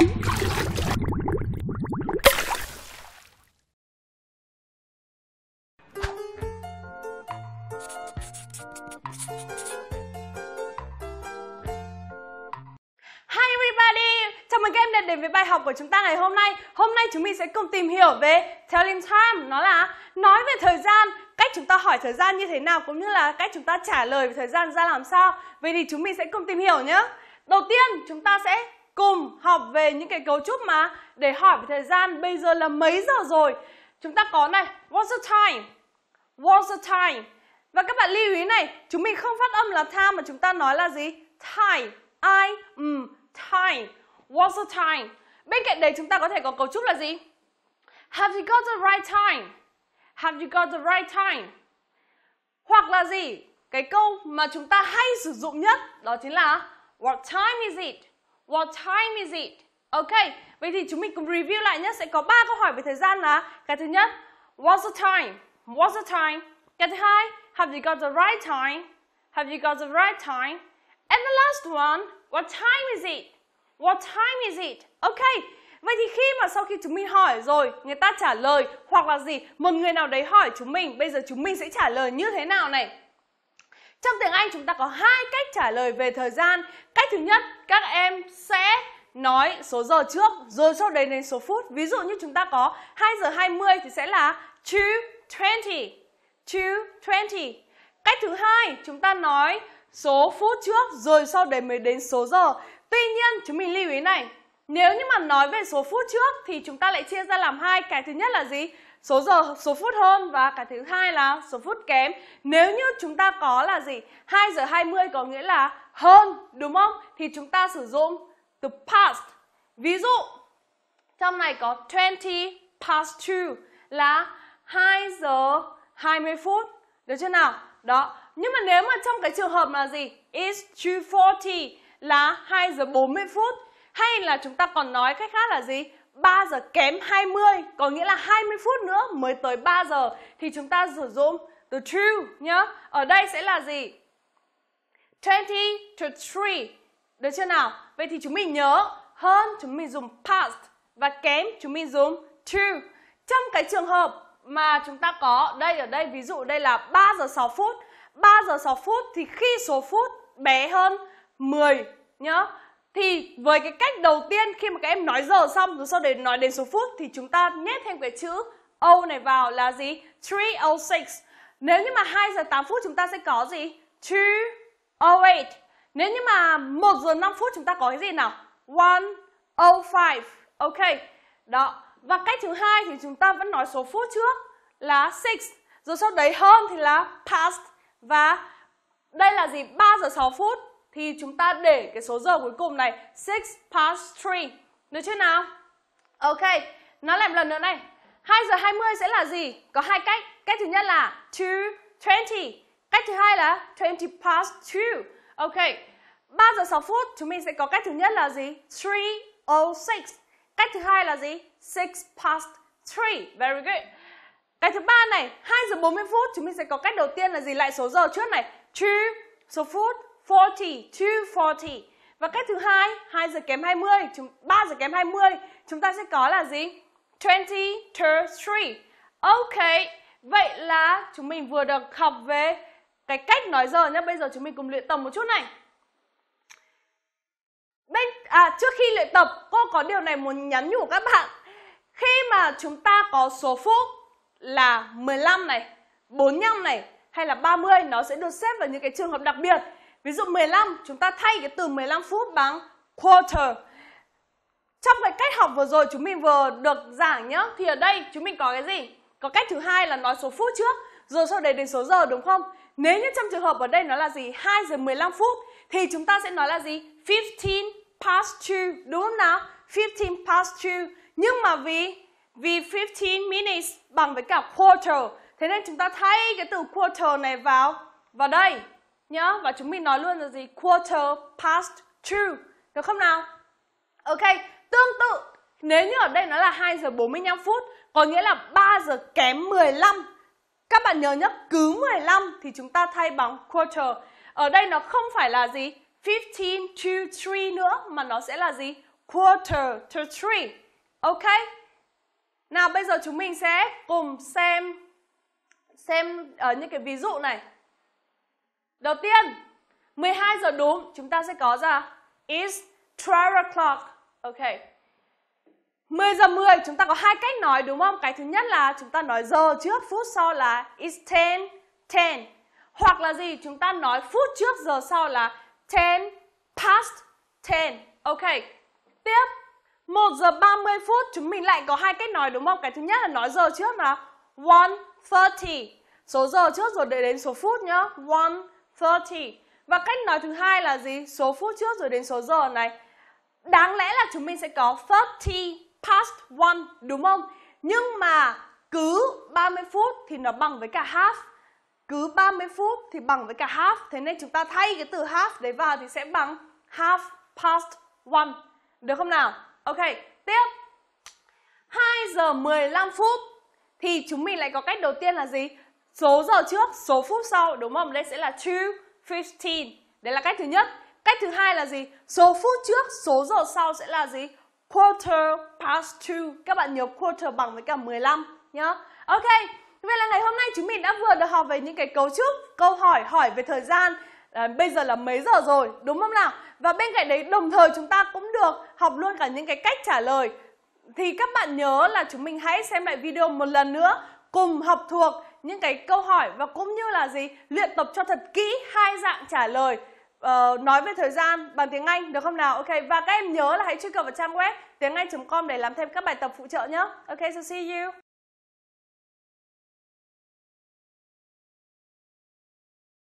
Hi everybody, chào mừng các em đến với bài học của chúng ta ngày hôm nay Hôm nay chúng mình sẽ cùng tìm hiểu về telling time Nó là nói về thời gian, cách chúng ta hỏi thời gian như thế nào Cũng như là cách chúng ta trả lời về thời gian ra làm sao Vậy thì chúng mình sẽ cùng tìm hiểu nhé Đầu tiên chúng ta sẽ cùng học về những cái cấu trúc mà để hỏi về thời gian bây giờ là mấy giờ rồi chúng ta có này what's the time what's the time và các bạn lưu ý này chúng mình không phát âm là time mà chúng ta nói là gì time i m time what's the time bên cạnh đấy chúng ta có thể có cấu trúc là gì have you got the right time have you got the right time hoặc là gì cái câu mà chúng ta hay sử dụng nhất đó chính là what time is it What time is it? Ok, vậy thì chúng mình cùng review lại nhé. Sẽ có ba câu hỏi về thời gian là Cái thứ nhất, what's the time? What's the time? Cái thứ hai, have you got the right time? Have you got the right time? And the last one, what time is it? What time is it? Ok, vậy thì khi mà sau khi chúng mình hỏi rồi, người ta trả lời hoặc là gì, một người nào đấy hỏi chúng mình, bây giờ chúng mình sẽ trả lời như thế nào này? Trong tiếng Anh chúng ta có hai cách trả lời về thời gian. Cách thứ nhất, các em sẽ nói số giờ trước rồi sau đấy đến số phút. Ví dụ như chúng ta có 2 giờ 20 thì sẽ là 2:20. 2:20. Cách thứ hai, chúng ta nói số phút trước rồi sau đấy mới đến số giờ. Tuy nhiên, chúng mình lưu ý này, nếu như mà nói về số phút trước thì chúng ta lại chia ra làm hai. Cái thứ nhất là gì? số giờ số phút hơn và cái thứ hai là số phút kém nếu như chúng ta có là gì 2 giờ 20 có nghĩa là hơn đúng không thì chúng ta sử dụng the past ví dụ trong này có 20 past 2 là 2 giờ 20 phút được chưa nào đó nhưng mà nếu mà trong cái trường hợp là gì is 240 là 2 giờ 40 phút hay là chúng ta còn nói cách khác là gì 3 giờ kém 20 Có nghĩa là 20 phút nữa mới tới 3 giờ Thì chúng ta sử dụng từ true nhá Ở đây sẽ là gì? 20 to 3 Được chưa nào? Vậy thì chúng mình nhớ hơn chúng mình dùng past Và kém chúng mình dùng true Trong cái trường hợp mà chúng ta có Đây ở đây ví dụ đây là 3 giờ 6 phút 3 giờ 6 phút thì khi số phút bé hơn 10 nhá thì với cái cách đầu tiên khi mà các em nói giờ xong rồi sau đấy nói đến số phút thì chúng ta nhét thêm cái chữ O này vào là gì? 306. Nếu như mà 2 giờ 8 phút chúng ta sẽ có gì? 208. Nếu như mà 1 giờ 5 phút chúng ta có cái gì nào? 105. Ok. Đó. Và cách thứ hai thì chúng ta vẫn nói số phút trước là 6. Rồi sau đấy hơn thì là past và đây là gì? 3 giờ 6 phút thì chúng ta để cái số giờ cuối cùng này 6 past 3. Được chưa nào? Ok, nó lại một lần nữa này. 2 giờ 20 sẽ là gì? Có hai cách. Cách thứ nhất là 2:20. Cách thứ hai là 20 past 2. Ok. 3 giờ 6 phút chúng mình sẽ có cách thứ nhất là gì? 3:06. Cách thứ hai là gì? 6 past 3. Very good. Cách thứ ba này, 2 giờ 40 phút chúng mình sẽ có cách đầu tiên là gì? Lại số giờ trước này. 2 số phút 40, 240. Và cách thứ hai, 2 giờ kém 20, chúng 3 giờ kém 20, chúng ta sẽ có là gì? 20 to 3. Ok, vậy là chúng mình vừa được học về cái cách nói giờ nhé. Bây giờ chúng mình cùng luyện tập một chút này. Bên, à, trước khi luyện tập, cô có điều này muốn nhắn nhủ các bạn. Khi mà chúng ta có số phút là 15 này, 45 này hay là 30 nó sẽ được xếp vào những cái trường hợp đặc biệt Ví dụ 15, chúng ta thay cái từ 15 phút bằng quarter. Trong cái cách học vừa rồi chúng mình vừa được giảng nhá, thì ở đây chúng mình có cái gì? Có cách thứ hai là nói số phút trước, rồi sau đấy đến số giờ đúng không? Nếu như trong trường hợp ở đây nó là gì? 2 giờ 15 phút thì chúng ta sẽ nói là gì? 15 past 2, đúng không nào? 15 past 2. Nhưng mà vì vì 15 minutes bằng với cả quarter, thế nên chúng ta thay cái từ quarter này vào vào đây nhá và chúng mình nói luôn là gì quarter past two được không nào ok tương tự nếu như ở đây nó là 2 giờ 45 phút có nghĩa là 3 giờ kém 15 các bạn nhớ nhá cứ 15 thì chúng ta thay bằng quarter ở đây nó không phải là gì 15 to 3 nữa mà nó sẽ là gì quarter to 3 ok nào bây giờ chúng mình sẽ cùng xem xem ở ờ, uh, những cái ví dụ này Đầu tiên, 12 giờ đúng chúng ta sẽ có ra is 12 o'clock. Ok. 10 giờ 10 chúng ta có hai cách nói đúng không? Cái thứ nhất là chúng ta nói giờ trước, phút sau là is 10 10. Hoặc là gì? Chúng ta nói phút trước giờ sau là 10 past 10. Ok. Tiếp. 1 giờ 30 phút chúng mình lại có hai cách nói đúng không? Cái thứ nhất là nói giờ trước là 1:30. Số giờ trước rồi để đến số phút nhá. 1 30. Và cách nói thứ hai là gì? Số phút trước rồi đến số giờ này. Đáng lẽ là chúng mình sẽ có 30 past 1 đúng không? Nhưng mà cứ 30 phút thì nó bằng với cả half. Cứ 30 phút thì bằng với cả half. Thế nên chúng ta thay cái từ half đấy vào thì sẽ bằng half past 1. Được không nào? Ok, tiếp. 2 giờ 15 phút thì chúng mình lại có cách đầu tiên là gì? số giờ trước, số phút sau đúng không? Đây sẽ là 2:15. Đấy là cách thứ nhất. Cách thứ hai là gì? Số phút trước, số giờ sau sẽ là gì? Quarter past two. Các bạn nhớ quarter bằng với cả 15 nhá. Ok. Vậy là ngày hôm nay chúng mình đã vừa được học về những cái cấu trúc, câu hỏi hỏi về thời gian. À, bây giờ là mấy giờ rồi, đúng không nào? Và bên cạnh đấy đồng thời chúng ta cũng được học luôn cả những cái cách trả lời. Thì các bạn nhớ là chúng mình hãy xem lại video một lần nữa cùng học thuộc những cái câu hỏi và cũng như là gì luyện tập cho thật kỹ hai dạng trả lời uh, nói về thời gian bằng tiếng Anh được không nào? Ok và các em nhớ là hãy truy cập vào trang web tiếng Anh.com để làm thêm các bài tập phụ trợ nhé. Ok so see you.